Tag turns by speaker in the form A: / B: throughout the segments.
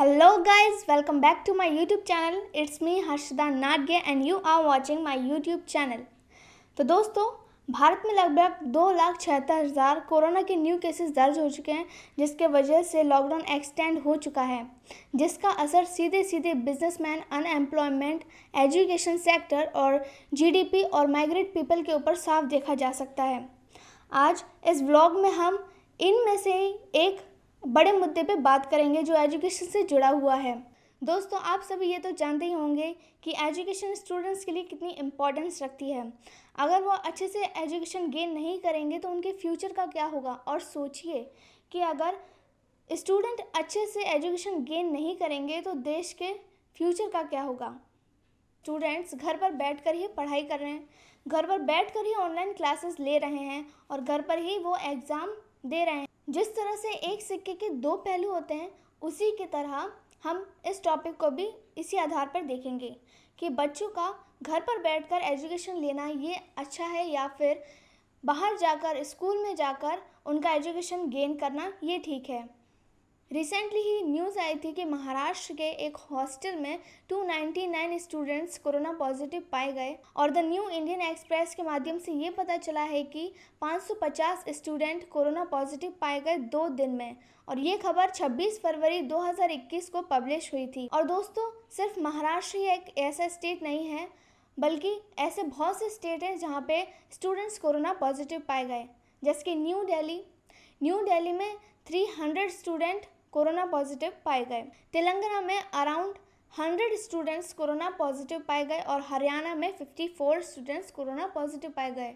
A: Hello guys welcome back to my YouTube channel it's me Harshada nadge and you are watching my YouTube channel तो दोस्तों भारत में लगभग दो लाख छिहत्तर हज़ार कोरोना के न्यू केसेस दर्ज हो चुके हैं जिसके वजह से लॉकडाउन एक्सटेंड हो चुका है जिसका असर सीधे सीधे बिजनेसमैन अनएम्प्लॉयमेंट एजुकेशन सेक्टर और जीडीपी और माइग्रेट पीपल के ऊपर साफ देखा जा सकता है आज इस ब्लॉग में हम इनमें से एक बड़े मुद्दे पे बात करेंगे जो एजुकेशन से जुड़ा हुआ है दोस्तों आप सभी ये तो जानते ही होंगे कि एजुकेशन स्टूडेंट्स के लिए कितनी इम्पोर्टेंस रखती है अगर वो अच्छे से एजुकेशन गेन नहीं करेंगे तो उनके फ्यूचर का क्या होगा और सोचिए कि अगर स्टूडेंट अच्छे से एजुकेशन गेन नहीं करेंगे तो देश के फ्यूचर का क्या होगा स्टूडेंट्स घर पर बैठ कर ही पढ़ाई कर रहे हैं घर पर बैठ कर ही ऑनलाइन क्लासेस ले रहे हैं और घर पर ही वो एग्ज़ाम दे रहे हैं जिस तरह से एक सिक्के के दो पहलू होते हैं उसी की तरह हम इस टॉपिक को भी इसी आधार पर देखेंगे कि बच्चों का घर पर बैठकर एजुकेशन लेना ये अच्छा है या फिर बाहर जाकर स्कूल में जाकर उनका एजुकेशन गेन करना ये ठीक है रिसेंटली ही न्यूज़ आई थी कि महाराष्ट्र के एक हॉस्टल में 299 स्टूडेंट्स कोरोना पॉजिटिव पाए गए और द न्यू इंडियन एक्सप्रेस के माध्यम से ये पता चला है कि 550 स्टूडेंट कोरोना पॉजिटिव पाए गए दो दिन में और ये खबर 26 फरवरी 2021 को पब्लिश हुई थी और दोस्तों सिर्फ महाराष्ट्र ही एक ऐसा स्टेट नहीं है बल्कि ऐसे बहुत से स्टेट हैं जहाँ पे स्टूडेंट्स कोरोना पॉजिटिव पाए गए जैसे कि न्यू दिल्ली न्यू दिल्ली में 300 स्टूडेंट कोरोना पॉजिटिव पाए गए तेलंगाना में अराउंड 100 स्टूडेंट्स कोरोना पॉजिटिव पाए गए और हरियाणा में 54 स्टूडेंट्स कोरोना पॉजिटिव पाए गए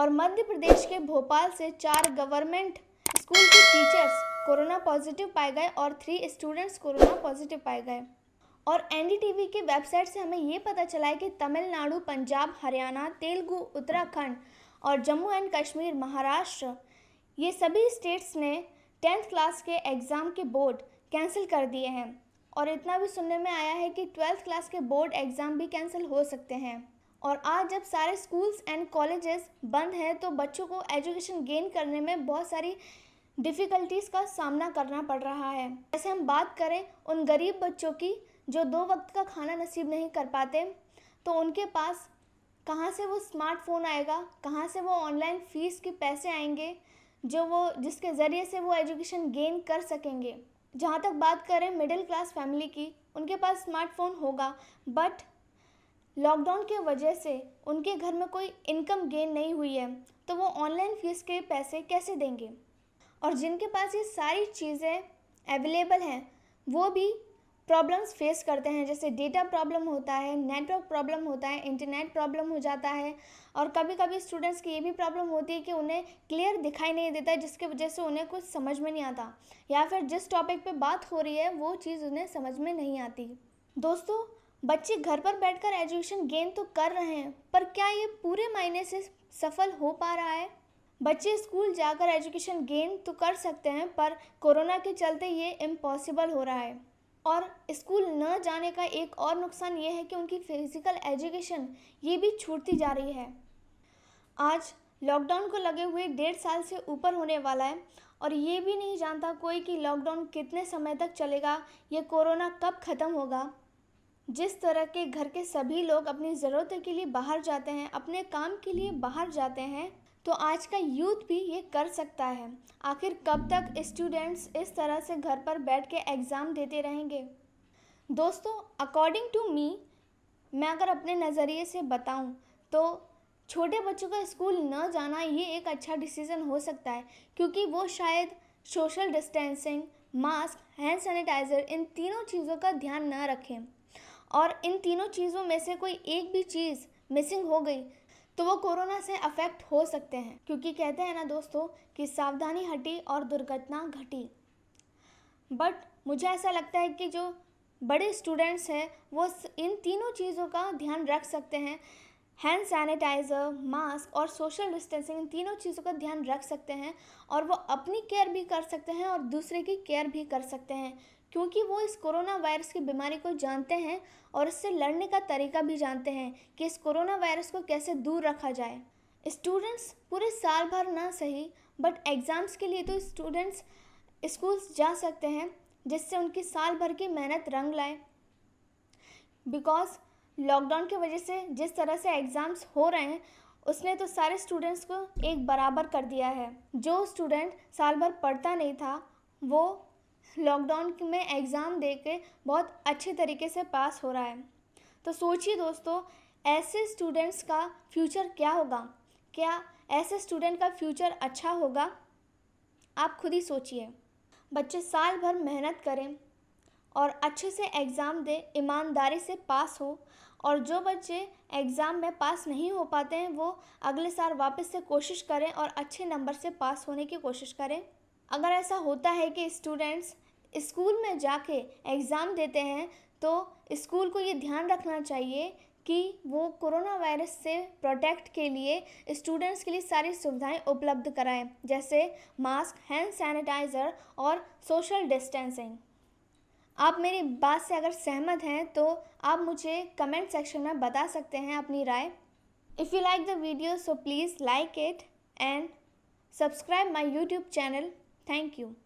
A: और मध्य प्रदेश के भोपाल से चार गवर्नमेंट स्कूल के टीचर्स कोरोना पॉजिटिव पाए गए और थ्री स्टूडेंट्स कोरोना पॉजिटिव पाए गए और एन की वेबसाइट से हमें ये पता चला है कि तमिलनाडु पंजाब हरियाणा तेलुगु उत्तराखंड और जम्मू एंड कश्मीर महाराष्ट्र ये सभी स्टेट्स ने टेंथ क्लास के एग्ज़ाम के बोर्ड कैंसिल कर दिए हैं और इतना भी सुनने में आया है कि ट्वेल्थ क्लास के बोर्ड एग्ज़ाम भी कैंसिल हो सकते हैं और आज जब सारे स्कूल्स एंड कॉलेजेस बंद हैं तो बच्चों को एजुकेशन गेन करने में बहुत सारी डिफ़िकल्टीज़ का सामना करना पड़ रहा है जैसे हम बात करें उन गरीब बच्चों की जो दो वक्त का खाना नसीब नहीं कर पाते तो उनके पास कहाँ से वो स्मार्टफोन आएगा कहाँ से वो ऑनलाइन फ़ीस के पैसे आएंगे जो वो जिसके ज़रिए से वो एजुकेशन गेन कर सकेंगे जहाँ तक बात करें मिडिल क्लास फैमिली की उनके पास स्मार्टफोन होगा बट लॉकडाउन के वजह से उनके घर में कोई इनकम गेन नहीं हुई है तो वो ऑनलाइन फीस के पैसे कैसे देंगे और जिनके पास ये सारी चीज़ें अवेलेबल हैं वो भी प्रॉब्लम्स फेस करते हैं जैसे डेटा प्रॉब्लम होता है नेटवर्क प्रॉब्लम होता है इंटरनेट प्रॉब्लम हो जाता है और कभी कभी स्टूडेंट्स की ये भी प्रॉब्लम होती है कि उन्हें क्लियर दिखाई नहीं देता है जिसके वजह से उन्हें कुछ समझ में नहीं आता या फिर जिस टॉपिक पे बात हो रही है वो चीज़ उन्हें समझ में नहीं आती दोस्तों बच्चे घर पर बैठकर एजुकेशन गेन तो कर रहे हैं पर क्या ये पूरे मायने से सफल हो पा रहा है बच्चे स्कूल जाकर एजुकेशन गेन तो कर सकते हैं पर कोरोना के चलते ये इम्पॉसिबल हो रहा है और स्कूल न जाने का एक और नुकसान ये है कि उनकी फिज़िकल एजुकेशन ये भी छूटती जा रही है आज लॉकडाउन को लगे हुए डेढ़ साल से ऊपर होने वाला है और ये भी नहीं जानता कोई कि लॉकडाउन कितने समय तक चलेगा ये कोरोना कब ख़त्म होगा जिस तरह के घर के सभी लोग अपनी ज़रूरतों के लिए बाहर जाते हैं अपने काम के लिए बाहर जाते हैं तो आज का यूथ भी ये कर सकता है आखिर कब तक स्टूडेंट्स इस तरह से घर पर बैठ के एग्ज़ाम देते रहेंगे दोस्तों अकॉर्डिंग टू मी मैं अगर अपने नज़रिए से बताऊं तो छोटे बच्चों का स्कूल न जाना ये एक अच्छा डिसीज़न हो सकता है क्योंकि वो शायद social distancing mask hand sanitiser इन तीनों चीज़ों का ध्यान न रखें और इन तीनों चीज़ों में से कोई एक भी चीज़ मिसिंग हो गई तो वो कोरोना से अफेक्ट हो सकते हैं क्योंकि कहते हैं ना दोस्तों कि सावधानी हटी और दुर्घटना घटी बट मुझे ऐसा लगता है कि जो बड़े स्टूडेंट्स हैं वो इन तीनों चीज़ों का ध्यान रख सकते हैं हैंड सैनिटाइज़र मास्क और सोशल डिस्टेंसिंग इन तीनों चीज़ों का ध्यान रख सकते हैं और वो अपनी केयर भी कर सकते हैं और दूसरे की केयर भी कर सकते हैं क्योंकि वो इस कोरोना वायरस की बीमारी को जानते हैं और इससे लड़ने का तरीका भी जानते हैं कि इस कोरोना वायरस को कैसे दूर रखा जाए स्टूडेंट्स पूरे साल भर ना सही बट एग्ज़ाम्स के लिए तो स्टूडेंट्स स्कूल्स जा सकते हैं जिससे उनकी साल भर की मेहनत रंग लाए बिकॉज लॉकडाउन की वजह से जिस तरह से एग्ज़ाम्स हो रहे हैं उसने तो सारे स्टूडेंट्स को एक बराबर कर दिया है जो स्टूडेंट साल भर पढ़ता नहीं था वो लॉकडाउन में एग्ज़ाम दे के बहुत अच्छे तरीके से पास हो रहा है तो सोचिए दोस्तों ऐसे स्टूडेंट्स का फ्यूचर क्या होगा क्या ऐसे स्टूडेंट का फ्यूचर अच्छा होगा आप खुद ही सोचिए बच्चे साल भर मेहनत करें और अच्छे से एग्ज़ाम दें ईमानदारी से पास हो और जो बच्चे एग्ज़ाम में पास नहीं हो पाते हैं वो अगले साल वापस से कोशिश करें और अच्छे नंबर से पास होने की कोशिश करें अगर ऐसा होता है कि स्टूडेंट्स स्कूल में जाके एग्ज़ाम देते हैं तो स्कूल को ये ध्यान रखना चाहिए कि वो कोरोना वायरस से प्रोटेक्ट के लिए स्टूडेंट्स के लिए सारी सुविधाएं उपलब्ध कराएं जैसे मास्क हैंड सैनिटाइज़र और सोशल डिस्टेंसिंग आप मेरी बात से अगर सहमत हैं तो आप मुझे कमेंट सेक्शन में बता सकते हैं अपनी राय if you like the video so please like it and subscribe my YouTube channel Thank you.